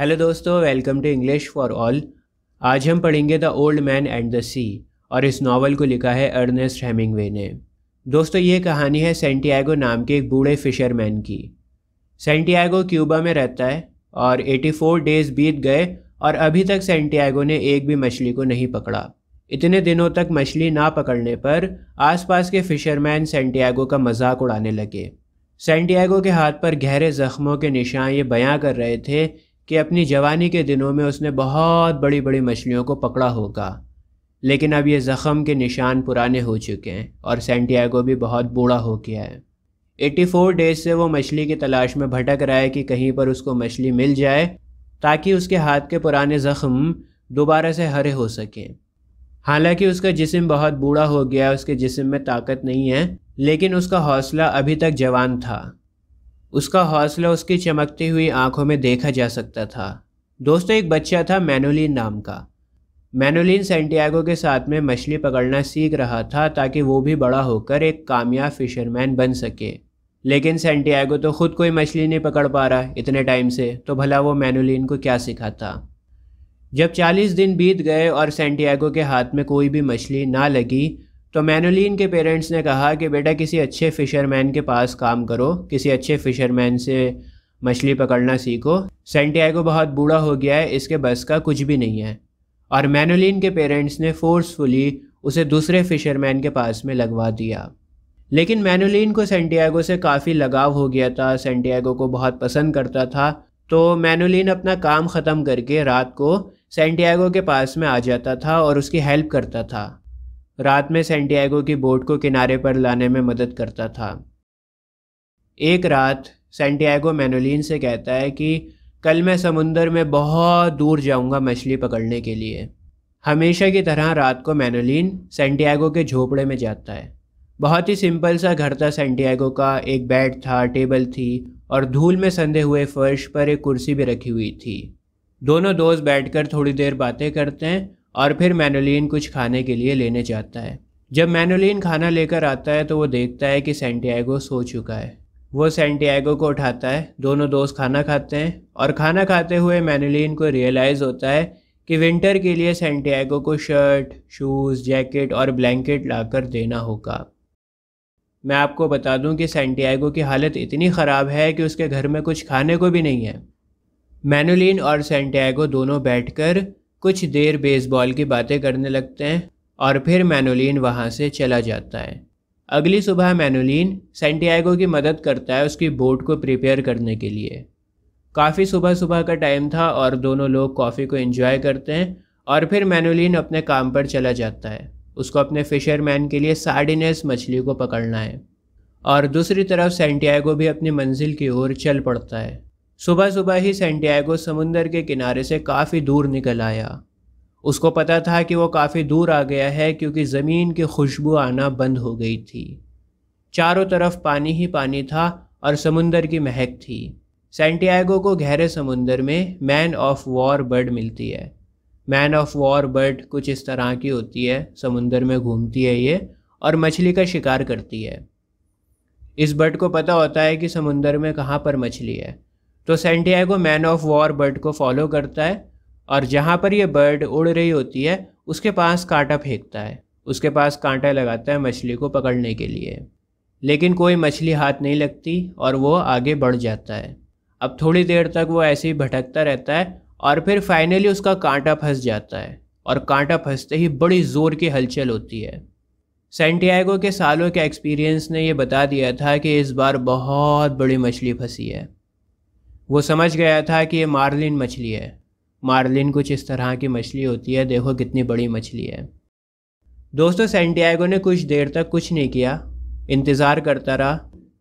hello दोस्तों welcome to English for all आज हम पढ़ेंगे the old man and the sea और इस नावल को लिखा है अर्नेस्ट हेमिंगवे ने दोस्तों ये कहानी है सेंटियागो नाम के एक बूढ़े फिशरमैन की सेंटियागो क्यूबा में रहता है और 84 डेज बीत गए और अभी तक सेंटियागो ने एक भी मछली को नहीं पकड़ा इतने दिनों तक मछली ना पकड़ने पर आसपास के फिशरमैन सेंटियागो का मजाक उड़ाने लगे सेंटियागो के हाथ पर गहरे जख्मों के निशान ये बयां कर रहे थे कि अपनी जवानी के दिनों में उसने बहुत बड़ी बड़ी मछलियों को पकड़ा होगा लेकिन अब ये ज़ख़म के निशान पुराने हो चुके हैं और सेंटियागो भी बहुत बूढ़ा हो गया है 84 डेज से वो मछली की तलाश में भटक रहा है कि कहीं पर उसको मछली मिल जाए ताकि उसके हाथ के पुराने ज़ख़म दोबारा से हरे हो सकें हालांकि उसका जिसम बहुत बूढ़ा हो गया उसके जिसम में ताकत नहीं है लेकिन उसका हौसला अभी तक जवान था उसका हौसला उसकी चमकती हुई आंखों में देखा जा सकता था दोस्तों एक बच्चा था मैनोलिन नाम का मैनोलिन सेंटियागो के साथ में मछली पकड़ना सीख रहा था ताकि वो भी बड़ा होकर एक कामयाब फिशरमैन बन सके लेकिन सेंटियागो तो खुद कोई मछली नहीं पकड़ पा रहा इतने टाइम से तो भला वो मैनोलिन को क्या सिखाता जब 40 दिन बीत गए और सेंटियागो के हाथ में कोई भी मछली ना लगी तो मैनुलिन के पेरेंट्स ने कहा कि बेटा किसी अच्छे फ़िशरमैन के पास काम करो किसी अच्छे फ़िशरमैन से मछली पकड़ना सीखो सेंटियागो बहुत बूढ़ा हो गया है इसके बस का कुछ भी नहीं है और मैनोलिन के पेरेंट्स ने फोर्सफुली उसे दूसरे फ़िशरमैन के पास में लगवा दिया लेकिन मैनोलिन को सेंटियागो से काफ़ी लगाव हो गया था सेंटियागो को बहुत पसंद करता था तो मैनुलिन अपना काम ख़त्म करके रात को सेंटियागो के पास में आ जाता था और उसकी हेल्प करता था रात में सेंटियागो की बोट को किनारे पर लाने में मदद करता था एक रात सेंटियागो मैनोलिन से कहता है कि कल मैं समुंदर में बहुत दूर जाऊंगा मछली पकड़ने के लिए हमेशा की तरह रात को मैनोलिन सेंटियागो के झोपड़े में जाता है बहुत ही सिंपल सा घर था सेंटियागो का एक बेड था टेबल थी और धूल में संधे हुए फर्श पर एक कुर्सी भी रखी हुई थी दोनों दोस्त बैठकर थोड़ी देर बातें करते हैं और फिर मैनोलिन कुछ खाने के लिए लेने जाता है जब मैनोलिन खाना लेकर आता है तो वो देखता है कि सेंटियागो सो चुका है वो सेंटियागो को उठाता है दोनों दोस्त खाना खाते हैं और खाना खाते हुए मैनोलिन को रियलाइज़ होता है कि विंटर के लिए सेंटियागो को शर्ट शूज़ जैकेट और ब्लैंकेट ला देना होगा मैं आपको बता दूं कि सेंटियागो की हालत इतनी ख़राब है कि उसके घर में कुछ खाने को भी नहीं है मैनोलिन और सेंटियागो दोनों बैठकर कुछ देर बेसबॉल की बातें करने लगते हैं और फिर मैनोलिन वहाँ से चला जाता है अगली सुबह मैनोलिन सेंटियागो की मदद करता है उसकी बोट को प्रिपेयर करने के लिए काफ़ी सुबह सुबह का टाइम था और दोनों लोग कॉफ़ी को एंजॉय करते हैं और फिर मैनोलिन अपने काम पर चला जाता है उसको अपने फिशरमैन के लिए सार्डिनेस मछली को पकड़ना है और दूसरी तरफ सेंटियागो भी अपनी मंजिल की ओर चल पड़ता है सुबह सुबह ही सेंटियागो समुंदर के किनारे से काफ़ी दूर निकल आया उसको पता था कि वो काफ़ी दूर आ गया है क्योंकि ज़मीन की खुशबू आना बंद हो गई थी चारों तरफ पानी ही पानी था और समुंदर की महक थी सेंटियागो को गहरे समुंदर में मैन ऑफ वॉर बर्ड मिलती है मैन ऑफ वॉर बर्ड कुछ इस तरह की होती है समुंदर में घूमती है ये और मछली का शिकार करती है इस बर्ड को पता होता है कि समुंदर में कहाँ पर मछली है तो Santiago man of war bird को फॉलो करता है और जहाँ पर यह बर्ड उड़ रही होती है उसके पास कांटा फेंकता है उसके पास कांटा लगाता है मछली को पकड़ने के लिए लेकिन कोई मछली हाथ नहीं लगती और वो आगे बढ़ जाता है अब थोड़ी देर तक वो ऐसे ही भटकता रहता है और फिर फाइनली उसका कांटा फंस जाता है और कांटा फंसते ही बड़ी ज़ोर की हलचल होती है सेंटियागो के सालों के एक्सपीरियंस ने यह बता दिया था कि इस बार बहुत बड़ी मछली फंसी है वो समझ गया था कि ये मार्लिन मछली है मार्लिन कुछ इस तरह की मछली होती है देखो कितनी बड़ी मछली है दोस्तों सेंटियागो ने कुछ देर तक कुछ नहीं किया इंतज़ार करता रहा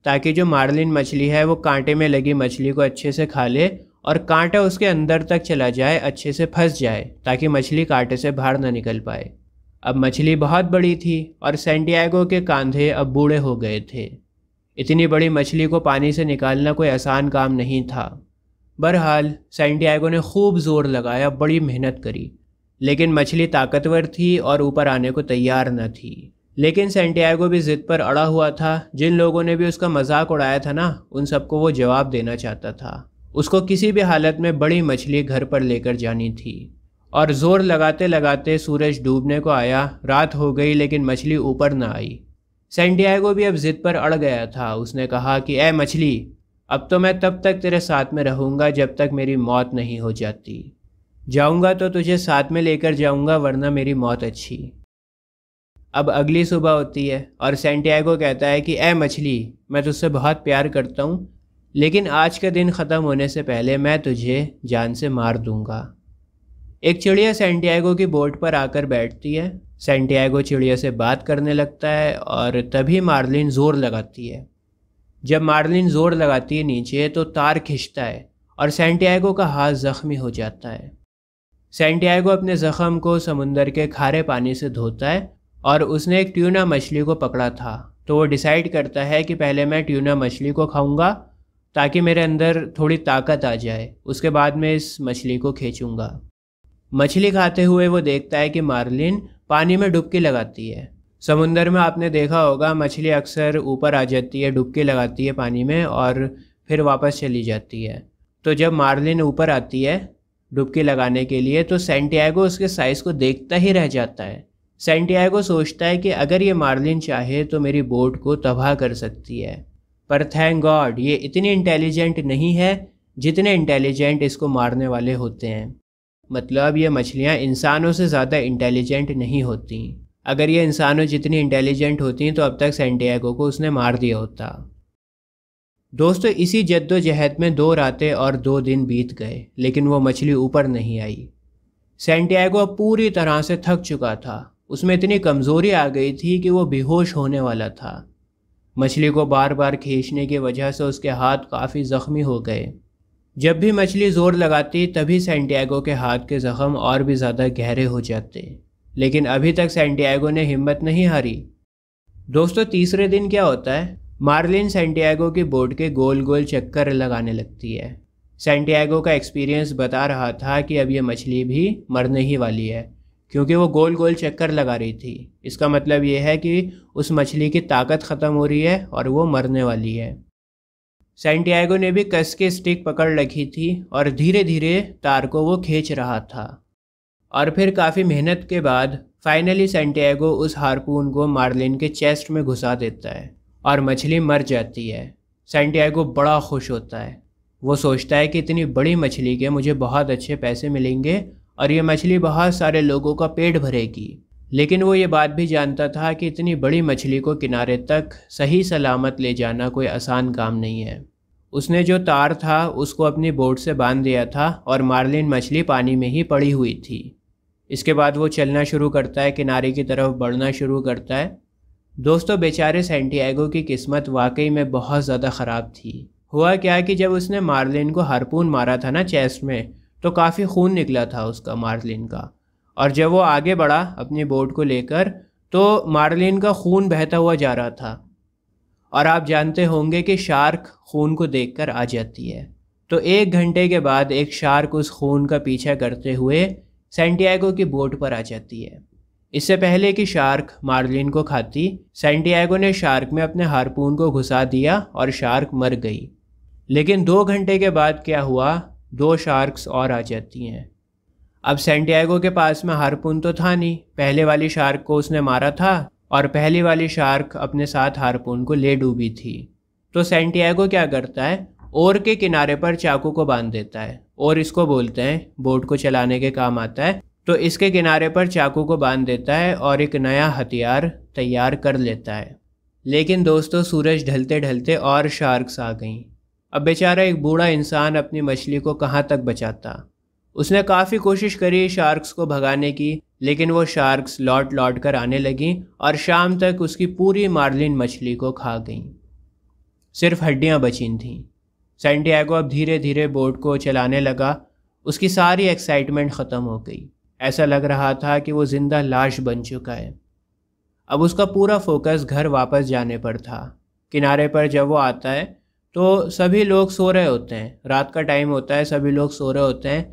ताकि जो मार्लिन मछली है वो कांटे में लगी मछली को अच्छे से खा ले और कांटा उसके अंदर तक चला जाए अच्छे से फंस जाए ताकि मछली कांटे से बाहर ना निकल पाए अब मछली बहुत बड़ी थी और सेंटियागो के कांधे अब बूढ़े हो गए थे इतनी बड़ी मछली को पानी से निकालना कोई आसान काम नहीं था बहरहाल सेंटियागो ने खूब जोर लगाया बड़ी मेहनत करी लेकिन मछली ताकतवर थी और ऊपर आने को तैयार न थी लेकिन सेंटियागो भी ज़िद पर अड़ा हुआ था जिन लोगों ने भी उसका मजाक उड़ाया था ना उन सबको वो जवाब देना चाहता था उसको किसी भी हालत में बड़ी मछली घर पर लेकर जानी थी और ज़ोर लगाते लगाते सूरज डूबने को आया रात हो गई लेकिन मछली ऊपर न आई सेंडियागो भी अब जिद पर अड़ गया था उसने कहा कि ए मछली अब तो मैं तब तक तेरे साथ में रहूँगा जब तक मेरी मौत नहीं हो जाती जाऊँगा तो तुझे साथ में लेकर जाऊँगा वरना मेरी मौत अच्छी अब अगली सुबह होती है और सेंटियागो कहता है कि ए मछली मैं तुझसे बहुत प्यार करता हूँ लेकिन आज का दिन ख़त्म होने से पहले मैं तुझे जान से मार दूँगा एक चिड़िया सेंटियागो की बोट पर आकर बैठती है सेंटियागो चिड़िया से बात करने लगता है और तभी मार्लिन ज़ोर लगाती है जब मार्लिन ज़ोर लगाती है नीचे तो तार खिंचता है और सेंटियागो का हाथ ज़ख्मी हो जाता है सेंटियागो अपने ज़ख़म को समुंदर के खारे पानी से धोता है और उसने एक ट्यूना मछली को पकड़ा था तो वो डिसाइड करता है कि पहले मैं ट्यूना मछली को खाऊंगा ताकि मेरे अंदर थोड़ी ताकत आ जाए उसके बाद मैं इस मछली को खींचूंगा मछली खाते हुए वो देखता है कि मार्लिन पानी में डुबकी लगाती है समुंदर में आपने देखा होगा मछली अक्सर ऊपर आ जाती है डुबकी लगाती है पानी में और फिर वापस चली जाती है तो जब मार्लिन ऊपर आती है डुबकी लगाने के लिए तो सेंटियागो उसके साइज़ को देखता ही रह जाता है सेंटियागो सोचता है कि अगर ये मार्लिन चाहे तो मेरी बोट को तबाह कर सकती है पर थैंक गॉड ये इतनी इंटेलिजेंट नहीं है जितने इंटेलिजेंट इसको मारने वाले होते हैं मतलब ये मछलियाँ इंसानों से ज़्यादा इंटेलिजेंट नहीं होती अगर ये इंसानों जितनी इंटेलिजेंट होती तो अब तक सेंटियागो को उसने मार दिया होता दोस्तों इसी जद्दोजहद में दो रातें और दो दिन बीत गए लेकिन वो मछली ऊपर नहीं आई सेंटियागो पूरी तरह से थक चुका था उसमें इतनी कमज़ोरी आ गई थी कि वो बेहोश होने वाला था मछली को बार बार खींचने की वजह से उसके हाथ काफ़ी ज़ख्मी हो गए जब भी मछली जोर लगाती तभी सेंटियागो के हाथ के जख्म और भी ज़्यादा गहरे हो जाते लेकिन अभी तक सेंटियागो ने हिम्मत नहीं हारी दोस्तों तीसरे दिन क्या होता है मार्लिन सेंटियागो की बोट के गोल गोल चक्कर लगाने लगती है सेंटियागो का एक्सपीरियंस बता रहा था कि अब यह मछली भी मरने ही वाली है क्योंकि वो गोल गोल चक्कर लगा रही थी इसका मतलब ये है कि उस मछली की ताकत ख़त्म हो रही है और वो मरने वाली है सेंटियागो ने भी कस के स्टिक पकड़ रखी थी और धीरे धीरे तार को वो खींच रहा था और फिर काफ़ी मेहनत के बाद फाइनली सेंटियागो उस हारपून को मार्लिन के चेस्ट में घुसा देता है और मछली मर जाती है सेंटियागो बड़ा खुश होता है वो सोचता है कि इतनी बड़ी मछली के मुझे बहुत अच्छे पैसे मिलेंगे और ये मछली बहुत सारे लोगों का पेट भरेगी लेकिन वो ये बात भी जानता था कि इतनी बड़ी मछली को किनारे तक सही सलामत ले जाना कोई आसान काम नहीं है उसने जो तार था उसको अपनी बोट से बांध दिया था और मार्लिन मछली पानी में ही पड़ी हुई थी इसके बाद वो चलना शुरू करता है किनारे की तरफ बढ़ना शुरू करता है दोस्तों बेचारे सेंटियागो की किस्मत वाकई में बहुत ज़्यादा ख़राब थी हुआ क्या कि जब उसने मार्लिन को हारपून मारा था ना चेस्ट में तो काफ़ी खून निकला था उसका मार्लिन का और जब वो आगे बढ़ा अपनी बोट को लेकर तो मार्लिन का खून बहता हुआ जा रहा था और आप जानते होंगे कि शार्क खून को देखकर आ जाती है तो एक घंटे के बाद एक शार्क उस खून का पीछा करते हुए सेंटियागो की बोट पर आ जाती है इससे पहले कि शार्क मार्लिन को खाती सेंटियागो ने शार्क में अपने हारपून को घुसा दिया और शार्क मर गई लेकिन दो घंटे के बाद क्या हुआ दो शार्क्स और आ जाती हैं अब सेंटियागो के पास में हारपून तो था नहीं पहले वाली शार्क को उसने मारा था और पहली वाली शार्क अपने साथ हारपून को ले डूबी थी तो सेंटियागो क्या करता है ओर के किनारे पर चाकू को बांध देता है और इसको बोलते हैं बोट को चलाने के काम आता है तो इसके किनारे पर चाकू को बांध देता है और एक नया हथियार तैयार कर लेता है लेकिन दोस्तों सूरज ढलते ढलते और शार्क्स आ गईं अब बेचारा एक बूढ़ा इंसान अपनी मछली को कहाँ तक बचाता उसने काफ़ी कोशिश करी शार्क्स को भगाने की लेकिन वो शार्क्स लौट लौट कर आने लगीं और शाम तक उसकी पूरी मार्लिन मछली को खा गईं सिर्फ हड्डियां बची थीं सेंटियागो अब धीरे धीरे बोट को चलाने लगा उसकी सारी एक्साइटमेंट ख़त्म हो गई ऐसा लग रहा था कि वो ज़िंदा लाश बन चुका है अब उसका पूरा फोकस घर वापस जाने पर था किनारे पर जब वो आता है तो सभी लोग सो रहे होते हैं रात का टाइम होता है सभी लोग सो रहे होते हैं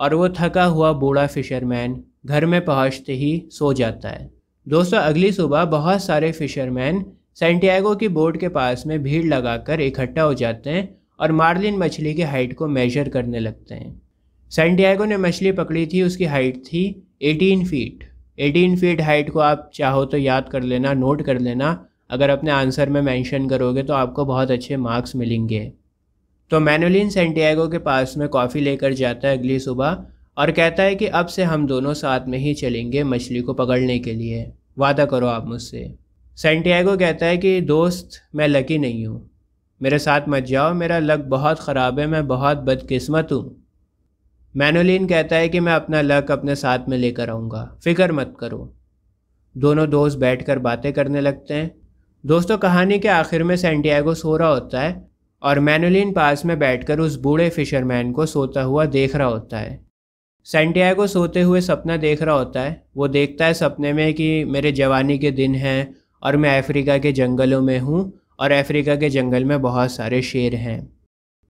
और वो थका हुआ बूढ़ा फिशरमैन घर में पहुंचते ही सो जाता है दोस्तों अगली सुबह बहुत सारे फिशरमैन सेंटियागो की बोट के पास में भीड़ लगाकर इकट्ठा हो जाते हैं और मार्लिन मछली की हाइट को मेजर करने लगते हैं सेंटियागो ने मछली पकड़ी थी उसकी हाइट थी 18 फीट 18 फीट हाइट को आप चाहो तो याद कर लेना नोट कर लेना अगर अपने आंसर में मेंशन करोगे तो आपको बहुत अच्छे मार्क्स मिलेंगे तो मैनुलिन सेंटियागो के पास में कॉफ़ी लेकर जाता है अगली सुबह और कहता है कि अब से हम दोनों साथ में ही चलेंगे मछली को पकड़ने के लिए वादा करो आप मुझसे सेंटियागो कहता है कि दोस्त मैं लकी नहीं हूँ मेरे साथ मत जाओ मेरा लक बहुत ख़राब है मैं बहुत बदकिस्मत हूँ मैनोलिन कहता है कि मैं अपना लक अपने साथ में लेकर आऊँगा फ़िक्र मत करो दोनों दोस्त बैठकर बातें करने लगते हैं दोस्तों कहानी के आखिर में सेंटियागो सो रहा होता है और मैनुलिन पास में बैठकर उस बूढ़े फिशरमैन को सोता हुआ देख रहा होता है सेंटियागो सोते हुए सपना देख रहा होता है वो देखता है सपने में कि मेरे जवानी के दिन हैं और मैं अफ्रीका के जंगलों में हूँ और अफ्रीका के जंगल में बहुत सारे शेर हैं